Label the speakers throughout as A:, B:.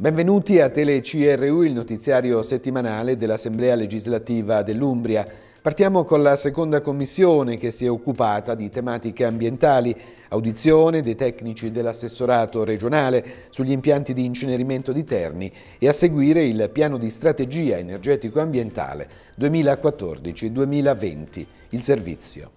A: Benvenuti a TeleCRU, il notiziario settimanale dell'Assemblea legislativa dell'Umbria. Partiamo con la seconda commissione che si è occupata di tematiche ambientali, audizione dei tecnici dell'assessorato regionale sugli impianti di incenerimento di Terni e a seguire il piano di strategia energetico-ambientale 2014-2020, il servizio.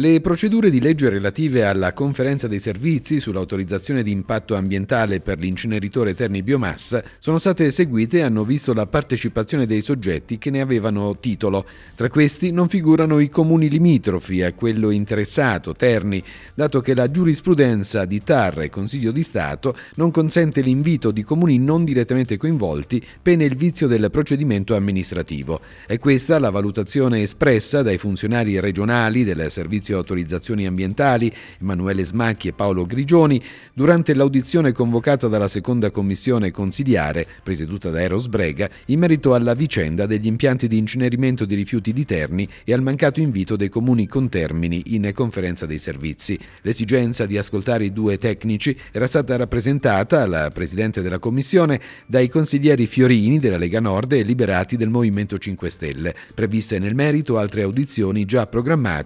A: Le procedure di legge relative alla conferenza dei servizi sull'autorizzazione di impatto ambientale per l'inceneritore Terni Biomassa sono state eseguite e hanno visto la partecipazione dei soggetti che ne avevano titolo. Tra questi non figurano i comuni limitrofi a quello interessato, Terni, dato che la giurisprudenza di TAR e Consiglio di Stato non consente l'invito di comuni non direttamente coinvolti pene il vizio del procedimento amministrativo. È questa la valutazione espressa dai funzionari regionali del servizio Servizio Autorizzazioni Ambientali, Emanuele Smacchi e Paolo Grigioni, durante l'audizione convocata dalla seconda commissione consiliare, presieduta da Eros Brega, in merito alla vicenda degli impianti di incenerimento di rifiuti di Terni e al mancato invito dei comuni contermini in conferenza dei servizi. L'esigenza di ascoltare i due tecnici era stata rappresentata alla Presidente della Commissione dai consiglieri Fiorini della Lega Nord e Liberati del Movimento 5 Stelle, previste nel merito altre audizioni già programmate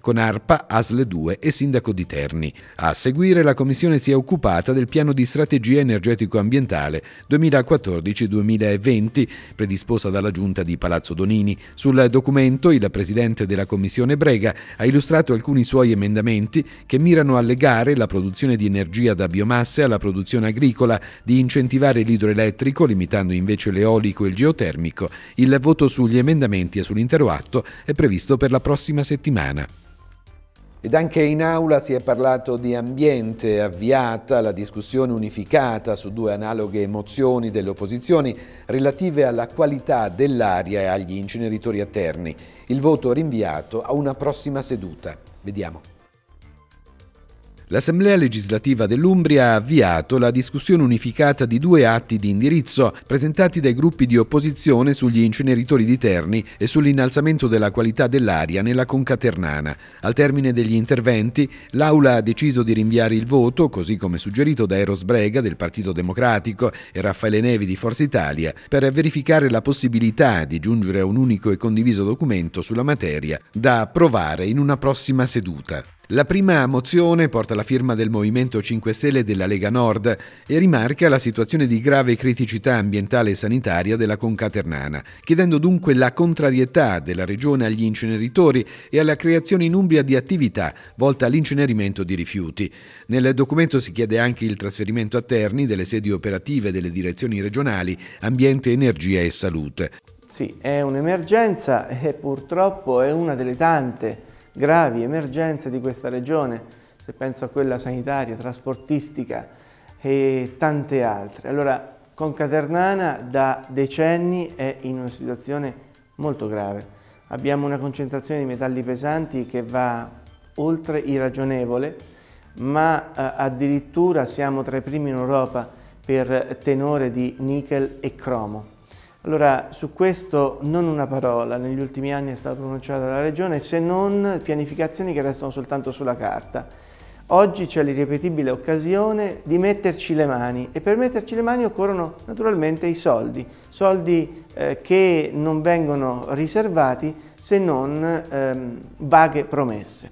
A: con ARPA, ASL 2 e Sindaco di Terni. A seguire la Commissione si è occupata del piano di strategia energetico-ambientale 2014-2020, predisposta dalla Giunta di Palazzo Donini. Sul documento il Presidente della Commissione Brega ha illustrato alcuni suoi emendamenti che mirano a legare la produzione di energia da biomasse alla produzione agricola, di incentivare l'idroelettrico limitando invece l'eolico e il geotermico. Il voto sugli emendamenti e sull'intero atto è previsto per la prossima settimana. Ed anche in aula si è parlato di ambiente, avviata la discussione unificata su due analoghe mozioni delle opposizioni relative alla qualità dell'aria e agli inceneritori a Terni. Il voto rinviato a una prossima seduta. Vediamo. L'Assemblea legislativa dell'Umbria ha avviato la discussione unificata di due atti di indirizzo presentati dai gruppi di opposizione sugli inceneritori di Terni e sull'innalzamento della qualità dell'aria nella concaternana. Al termine degli interventi, l'Aula ha deciso di rinviare il voto, così come suggerito da Eros Brega del Partito Democratico e Raffaele Nevi di Forza Italia, per verificare la possibilità di giungere a un unico e condiviso documento sulla materia da approvare in una prossima seduta. La prima mozione porta la firma del Movimento 5 Stelle della Lega Nord e rimarca la situazione di grave criticità ambientale e sanitaria della Concaternana, chiedendo dunque la contrarietà della Regione agli inceneritori e alla creazione in Umbria di attività volta all'incenerimento di rifiuti. Nel documento si chiede anche il trasferimento a Terni delle sedi operative delle direzioni regionali Ambiente, Energia e Salute.
B: Sì, è un'emergenza e purtroppo è una delle tante gravi emergenze di questa regione, se penso a quella sanitaria, trasportistica e tante altre. Allora, Concaternana da decenni è in una situazione molto grave. Abbiamo una concentrazione di metalli pesanti che va oltre il ragionevole, ma eh, addirittura siamo tra i primi in Europa per tenore di nickel e cromo. Allora, su questo non una parola negli ultimi anni è stata pronunciata dalla Regione, se non pianificazioni che restano soltanto sulla carta. Oggi c'è l'irrepetibile occasione di metterci le mani e per metterci le mani occorrono naturalmente i soldi, soldi eh, che non vengono riservati se non ehm, vaghe promesse.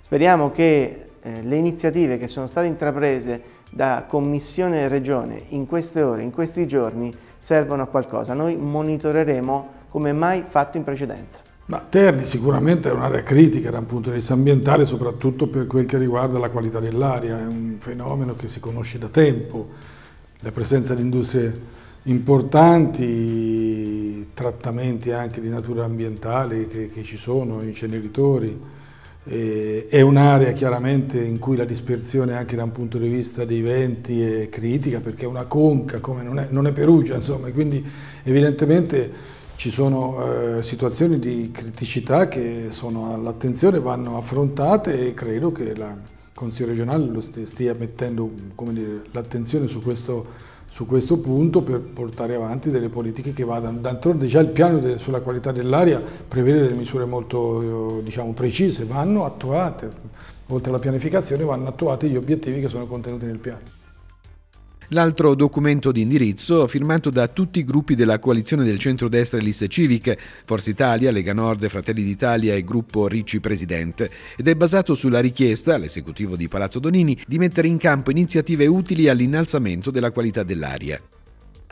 B: Speriamo che eh, le iniziative che sono state intraprese da Commissione e Regione in queste ore, in questi giorni, servono a qualcosa. Noi monitoreremo come mai fatto in precedenza.
C: Ma Terni sicuramente è un'area critica da un punto di vista ambientale, soprattutto per quel che riguarda la qualità dell'aria, è un fenomeno che si conosce da tempo, la presenza di industrie importanti, trattamenti anche di natura ambientale che, che ci sono, inceneritori, eh, è un'area chiaramente in cui la dispersione anche da un punto di vista dei venti è critica perché è una conca, come non è, non è Perugia, insomma, quindi evidentemente ci sono eh, situazioni di criticità che sono all'attenzione, vanno affrontate e credo che la, Consiglio regionale stia mettendo l'attenzione su, su questo, punto per portare avanti delle politiche che vadano. D'altronde già il piano de, sulla qualità dell'aria prevede delle misure molto eh, diciamo, precise, vanno attuate, oltre alla pianificazione vanno attuati gli obiettivi che sono contenuti nel piano.
A: L'altro documento di indirizzo, firmato da tutti i gruppi della coalizione del centrodestra e liste civiche, Forza Italia, Lega Nord, Fratelli d'Italia e gruppo Ricci Presidente, ed è basato sulla richiesta all'esecutivo di Palazzo Donini di mettere in campo iniziative utili all'innalzamento della qualità dell'aria.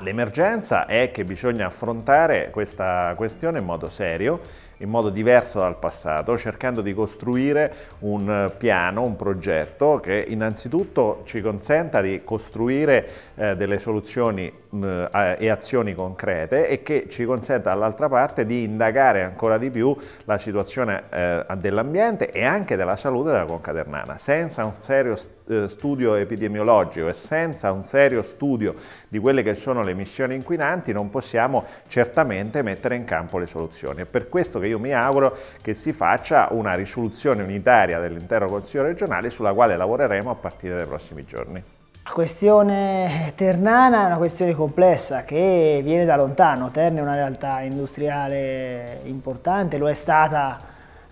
D: L'emergenza è che bisogna affrontare questa questione in modo serio in modo diverso dal passato, cercando di costruire un eh, piano, un progetto che innanzitutto ci consenta di costruire eh, delle soluzioni mh, mm, e azioni concrete e che ci consenta dall'altra parte di indagare ancora di più la situazione eh, dell'ambiente e anche della salute della concaternana. Senza un serio eh, studio epidemiologico e senza un serio studio di quelle che sono le emissioni inquinanti non possiamo certamente mettere in campo le soluzioni. È per questo che che io mi auguro che si faccia una risoluzione unitaria dell'intero Consiglio regionale sulla quale lavoreremo a partire dai prossimi giorni.
E: La questione ternana è una questione complessa che viene da lontano, Terna è una realtà industriale importante, lo è stata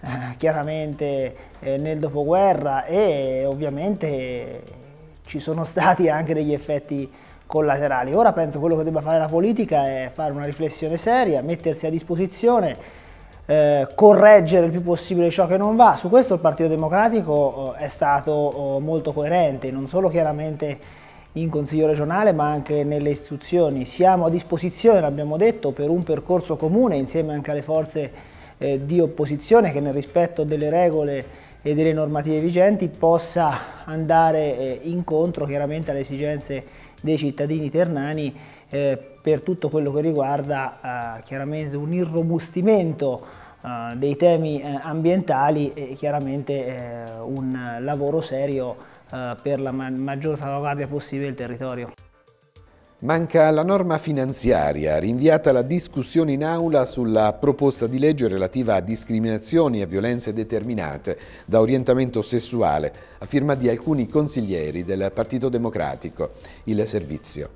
E: eh, chiaramente eh, nel dopoguerra e ovviamente ci sono stati anche degli effetti collaterali. Ora penso che quello che debba fare la politica è fare una riflessione seria, mettersi a disposizione eh, correggere il più possibile ciò che non va. Su questo il Partito Democratico eh, è stato eh, molto coerente, non solo chiaramente in Consiglio regionale ma anche nelle istituzioni. Siamo a disposizione, l'abbiamo detto, per un percorso comune insieme anche alle forze eh, di opposizione che nel rispetto delle regole e delle normative vigenti possa andare eh, incontro chiaramente alle esigenze dei cittadini ternani eh, per tutto quello che riguarda eh, chiaramente un irrobustimento eh, dei temi eh, ambientali e chiaramente eh, un lavoro serio per la ma maggior salvaguardia possibile del territorio.
A: Manca la norma finanziaria, rinviata la discussione in aula sulla proposta di legge relativa a discriminazioni e violenze determinate da orientamento sessuale, a firma di alcuni consiglieri del Partito Democratico. Il servizio.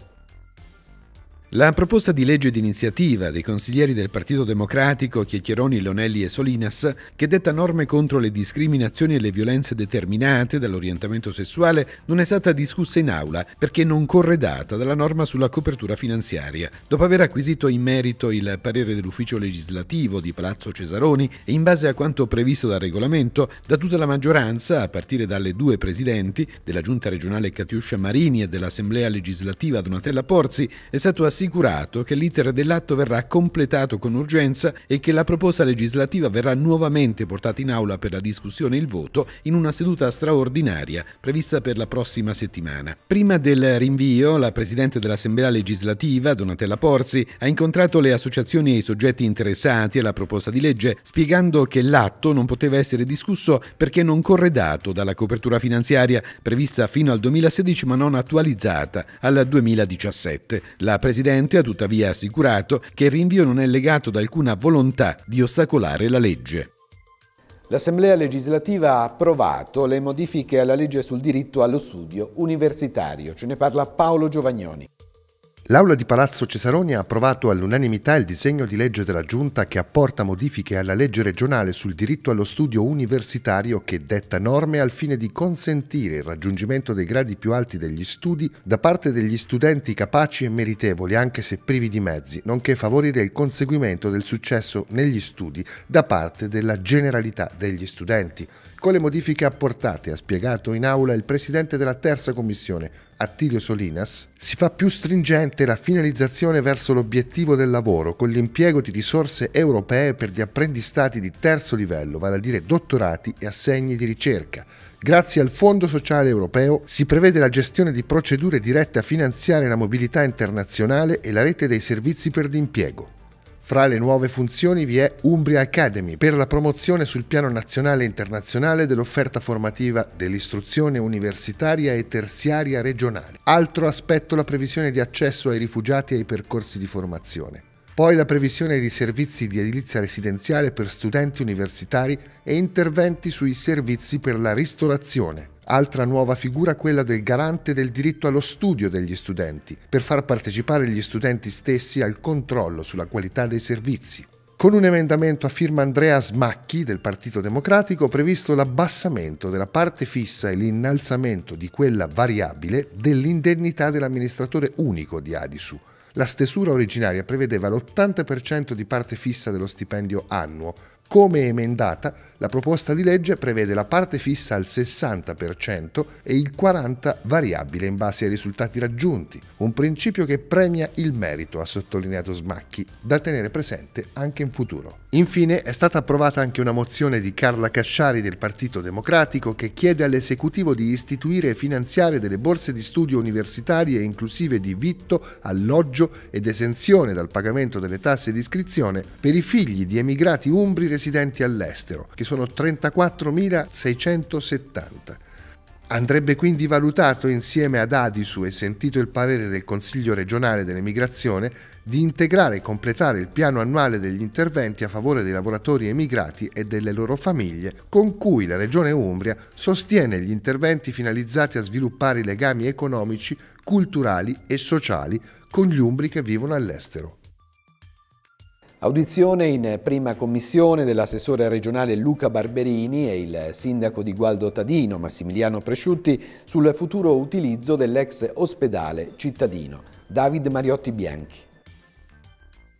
A: La proposta di legge d'iniziativa dei consiglieri del Partito Democratico Chiacchieroni, Lonelli e Solinas, che detta norme contro le discriminazioni e le violenze determinate dall'orientamento sessuale, non è stata discussa in aula perché non corredata dalla norma sulla copertura finanziaria. Dopo aver acquisito in merito il parere dell'ufficio legislativo di Palazzo Cesaroni e in base a quanto previsto dal regolamento, da tutta la maggioranza, a partire dalle due presidenti della Giunta regionale Catiuscia Marini e dell'Assemblea legislativa Donatella Porzi, è stato assegnato assicurato che l'iter dell'atto verrà completato con urgenza e che la proposta legislativa verrà nuovamente portata in aula per la discussione e il voto in una seduta straordinaria prevista per la prossima settimana. Prima del rinvio, la Presidente dell'Assemblea legislativa, Donatella Porzi, ha incontrato le associazioni e i soggetti interessati alla proposta di legge, spiegando che l'atto non poteva essere discusso perché non corredato dalla copertura finanziaria prevista fino al 2016 ma non attualizzata al 2017. La Presidente Presidente ha tuttavia assicurato che il rinvio non è legato ad alcuna volontà di ostacolare la legge. L'Assemblea legislativa ha approvato le modifiche alla legge sul diritto allo studio universitario. Ce ne parla Paolo Giovagnoni.
D: L'Aula di Palazzo Cesaroni ha approvato all'unanimità il disegno di legge della Giunta che apporta modifiche alla legge regionale sul diritto allo studio universitario che detta norme al fine di consentire il raggiungimento dei gradi più alti degli studi da parte degli studenti capaci e meritevoli anche se privi di mezzi, nonché favorire il conseguimento del successo negli studi da parte della generalità degli studenti. Con le modifiche apportate, ha spiegato in aula il presidente della terza commissione, Attilio Solinas, si fa più stringente la finalizzazione verso l'obiettivo del lavoro con l'impiego di risorse europee per gli apprendistati di terzo livello, vale a dire dottorati e assegni di ricerca. Grazie al Fondo Sociale Europeo si prevede la gestione di procedure dirette a finanziare la mobilità internazionale e la rete dei servizi per l'impiego. Fra le nuove funzioni vi è Umbria Academy per la promozione sul piano nazionale e internazionale dell'offerta formativa dell'istruzione universitaria e terziaria regionale. Altro aspetto la previsione di accesso ai rifugiati e ai percorsi di formazione. Poi la previsione di servizi di edilizia residenziale per studenti universitari e interventi sui servizi per la ristorazione. Altra nuova figura quella del garante del diritto allo studio degli studenti, per far partecipare gli studenti stessi al controllo sulla qualità dei servizi. Con un emendamento a firma Andrea Smacchi del Partito Democratico previsto l'abbassamento della parte fissa e l'innalzamento di quella variabile dell'indennità dell'amministratore unico di Adisu, la stesura originaria prevedeva l'80% di parte fissa dello stipendio annuo, come emendata, la proposta di legge prevede la parte fissa al 60% e il 40% variabile in base ai risultati raggiunti, un principio che premia il merito, ha sottolineato Smacchi, da tenere presente anche in futuro. Infine è stata approvata anche una mozione di Carla Casciari del Partito Democratico che chiede all'esecutivo di istituire e finanziare delle borse di studio universitarie inclusive di vitto, alloggio ed esenzione dal pagamento delle tasse di iscrizione per i figli di emigrati umbri residenti all'estero, che sono 34.670. Andrebbe quindi valutato insieme ad Adisu e sentito il parere del Consiglio regionale dell'emigrazione di integrare e completare il piano annuale degli interventi a favore dei lavoratori emigrati e delle loro famiglie, con cui la Regione Umbria sostiene gli interventi finalizzati a sviluppare i legami economici, culturali e sociali con gli umbri che vivono all'estero. Audizione
A: in prima commissione dell'assessore regionale Luca Barberini e il sindaco di Gualdo Tadino, Massimiliano Presciutti, sul futuro utilizzo dell'ex ospedale cittadino. David Mariotti Bianchi.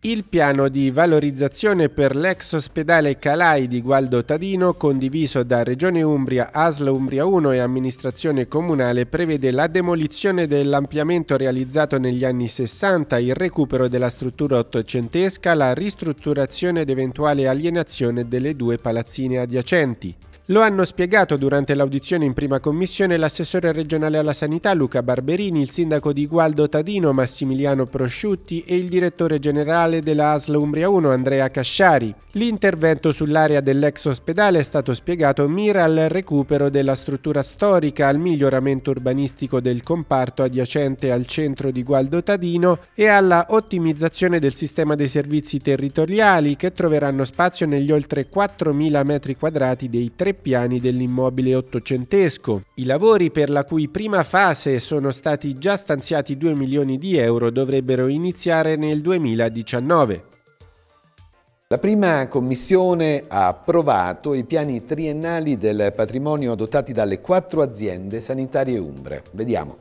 F: Il piano di valorizzazione per l'ex ospedale Calai di Gualdo Tadino, condiviso da Regione Umbria, ASL Umbria 1 e Amministrazione Comunale, prevede la demolizione dell'ampliamento realizzato negli anni 60, il recupero della struttura ottocentesca, la ristrutturazione ed eventuale alienazione delle due palazzine adiacenti. Lo hanno spiegato durante l'audizione in prima commissione l'assessore regionale alla sanità Luca Barberini, il sindaco di Gualdo Tadino Massimiliano Prosciutti e il direttore generale della ASL Umbria 1 Andrea Casciari. L'intervento sull'area dell'ex ospedale è stato spiegato mira al recupero della struttura storica, al miglioramento urbanistico del comparto adiacente al centro di Gualdo Tadino e alla ottimizzazione del sistema dei servizi territoriali che troveranno spazio negli oltre 4.000 metri quadrati dei tre piani dell'immobile ottocentesco. I lavori per la cui prima fase sono stati già stanziati 2 milioni di euro dovrebbero iniziare nel 2019. La
A: prima commissione ha approvato i piani triennali del patrimonio adottati dalle quattro aziende sanitarie umbre. Vediamo.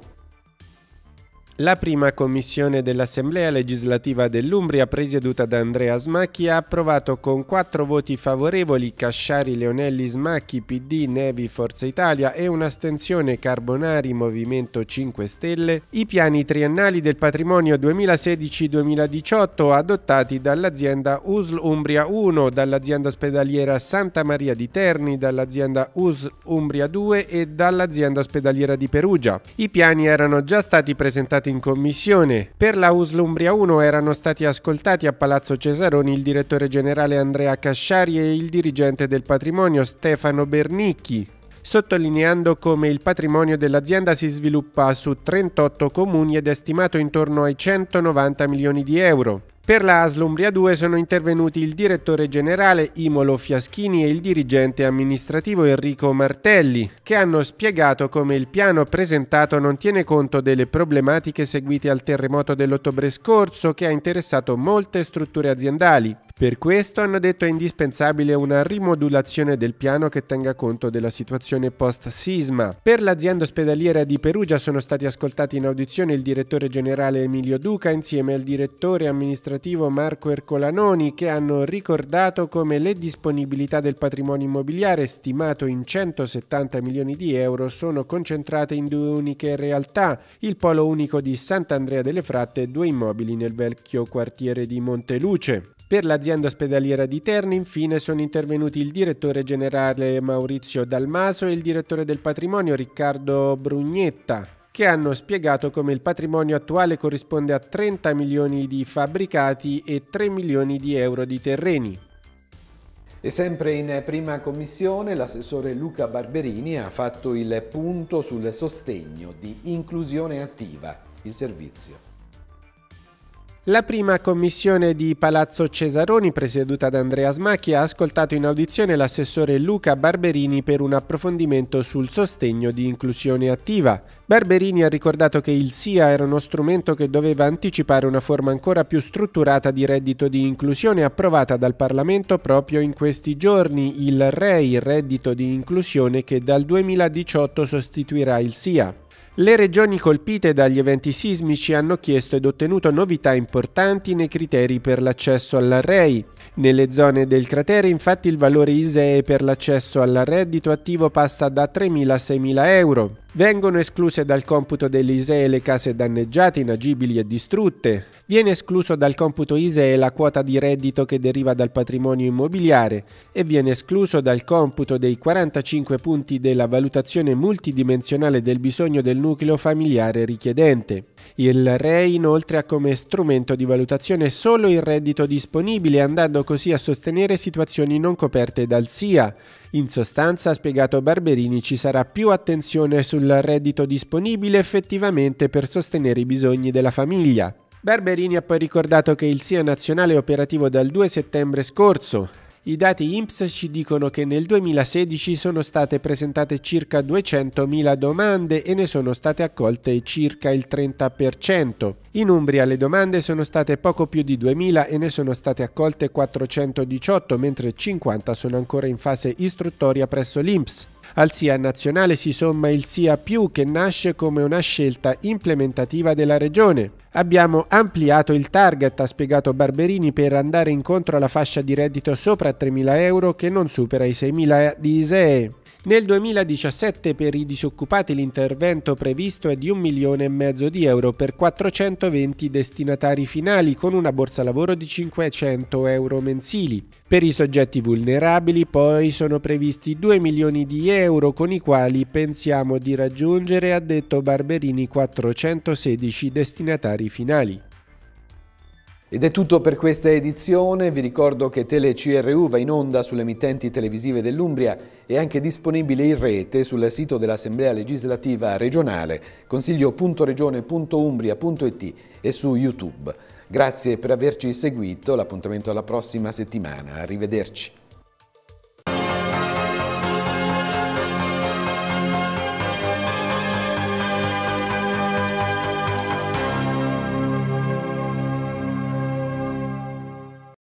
F: La prima commissione dell'Assemblea legislativa dell'Umbria, presieduta da Andrea Smacchi, ha approvato con quattro voti favorevoli Casciari, Leonelli, Smacchi, PD, Nevi, Forza Italia e un'astensione Carbonari, Movimento 5 Stelle, i piani triennali del patrimonio 2016-2018 adottati dall'azienda USL Umbria 1, dall'azienda ospedaliera Santa Maria di Terni, dall'azienda USL Umbria 2 e dall'azienda ospedaliera di Perugia. I piani erano già stati presentati presentate in commissione. Per la USL Umbria 1 erano stati ascoltati a Palazzo Cesaroni il direttore generale Andrea Casciari e il dirigente del patrimonio Stefano Bernicchi, sottolineando come il patrimonio dell'azienda si sviluppa su 38 comuni ed è stimato intorno ai 190 milioni di euro. Per la ASL 2 sono intervenuti il direttore generale Imolo Fiaschini e il dirigente amministrativo Enrico Martelli, che hanno spiegato come il piano presentato non tiene conto delle problematiche seguite al terremoto dell'ottobre scorso che ha interessato molte strutture aziendali. Per questo hanno detto è indispensabile una rimodulazione del piano che tenga conto della situazione post-sisma. Per l'azienda ospedaliera di Perugia sono stati ascoltati in audizione il direttore generale Emilio Duca insieme al direttore amministrativo amministrativo Marco Ercolanoni che hanno ricordato come le disponibilità del patrimonio immobiliare stimato in 170 milioni di euro sono concentrate in due uniche realtà, il polo unico di Sant'Andrea delle Fratte e due immobili nel vecchio quartiere di Monteluce. Per l'azienda ospedaliera di Terni infine sono intervenuti il direttore generale Maurizio Dalmaso e il direttore del patrimonio Riccardo Brugnetta che hanno spiegato come il patrimonio attuale corrisponde a 30 milioni di fabbricati e 3 milioni di euro di terreni. E sempre in prima commissione l'assessore Luca Barberini ha
A: fatto il punto sul sostegno di
F: inclusione
A: attiva, il servizio.
F: La prima commissione di Palazzo Cesaroni, presieduta da Andrea Smacchi, ha ascoltato in audizione l'assessore Luca Barberini per un approfondimento sul sostegno di inclusione attiva. Barberini ha ricordato che il SIA era uno strumento che doveva anticipare una forma ancora più strutturata di reddito di inclusione approvata dal Parlamento proprio in questi giorni, il REI, reddito di inclusione che dal 2018 sostituirà il SIA. Le regioni colpite dagli eventi sismici hanno chiesto ed ottenuto novità importanti nei criteri per l'accesso all'array. Nelle zone del cratere infatti il valore ISEE per l'accesso al reddito attivo passa da 3.000 a 6.000 euro. Vengono escluse dal computo dell'ISEE le case danneggiate, inagibili e distrutte. Viene escluso dal computo ISEE la quota di reddito che deriva dal patrimonio immobiliare e viene escluso dal computo dei 45 punti della valutazione multidimensionale del bisogno del nucleo familiare richiedente. Il REI inoltre ha come strumento di valutazione solo il reddito disponibile, andando così a sostenere situazioni non coperte dal SIA. In sostanza, ha spiegato Barberini, ci sarà più attenzione su sul reddito disponibile effettivamente per sostenere i bisogni della famiglia. Berberini ha poi ricordato che il SIA nazionale è operativo dal 2 settembre scorso. I dati INPS ci dicono che nel 2016 sono state presentate circa 200.000 domande e ne sono state accolte circa il 30%. In Umbria le domande sono state poco più di 2.000 e ne sono state accolte 418, mentre 50 sono ancora in fase istruttoria presso l'INPS. Al SIA nazionale si somma il SIA più che nasce come una scelta implementativa della regione. Abbiamo ampliato il target, ha spiegato Barberini, per andare incontro alla fascia di reddito sopra 3.000 euro che non supera i 6.000 di ISEE. Nel 2017 per i disoccupati l'intervento previsto è di un milione e mezzo di euro per 420 destinatari finali con una borsa lavoro di 500 euro mensili. Per i soggetti vulnerabili poi sono previsti 2 milioni di euro con i quali pensiamo di raggiungere, ha detto Barberini, 416 destinatari finali. Ed è tutto per questa edizione, vi ricordo che
A: TeleCRU va in onda sulle emittenti televisive dell'Umbria e anche disponibile in rete sul sito dell'Assemblea legislativa regionale consiglio.regione.umbria.it e su YouTube. Grazie per averci seguito, l'appuntamento alla prossima settimana, arrivederci.